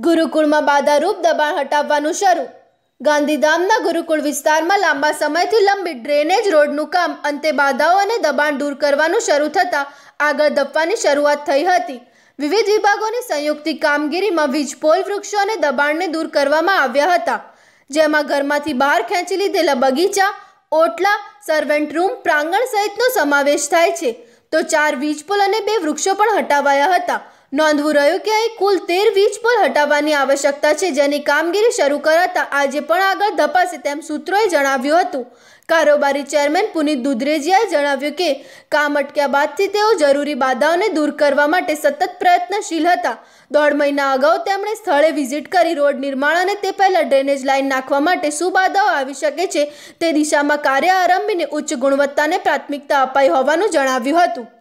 ગુરુકુળમાં બાધારૂપ દબાણ હટાવવાનું શરૂ ગાંધીધામના ગુરુકુળ વિસ્તારમાં લાંબા સમયથી લંબી ડ્રેનેજ રોડનું કામ અંતે બાધાઓ અને દબાણ દૂર કરવાનું શરૂ થતાં આગળ ધપવાની શરૂઆત થઈ હતી વિવિધ વિભાગોની સંયુક્તિ કામગીરીમાં વીજપોલ વૃક્ષો અને દબાણને દૂર કરવામાં આવ્યા હતા જેમાં ઘરમાંથી બહાર ખેંચી લીધેલા બગીચા ઓટલા સર્વેન્ટ રૂમ પ્રાંગણ સહિતનો સમાવેશ થાય છે તો ચાર વીજપોલ અને બે વૃક્ષો પણ હટાવાયા હતા નોંધવું રહ્યું કે અહીં કુલ તેર વીજ પોલ હટાવવાની આવશ્યકતા છે જેની કામગીરી શરૂ કરાતા આજે પણ આગળ ધપાશે તેમ સૂત્રોએ જણાવ્યું હતું કારોબારી ચેરમેન પુનિત દુધરેજિયાએ જણાવ્યું કે કામ અટક્યા બાદથી તેઓ જરૂરી બાધાઓને દૂર કરવા માટે સતત પ્રયત્નશીલ હતા દોઢ મહિના અગાઉ તેમણે સ્થળે વિઝિટ કરી રોડ નિર્માણ અને તે પહેલાં ડ્રેનેજ લાઇન નાખવા માટે શું બાધાઓ આવી શકે છે તે દિશામાં કાર્ય આરંભીને ઉચ્ચ ગુણવત્તાને પ્રાથમિકતા અપાઈ હોવાનું જણાવ્યું હતું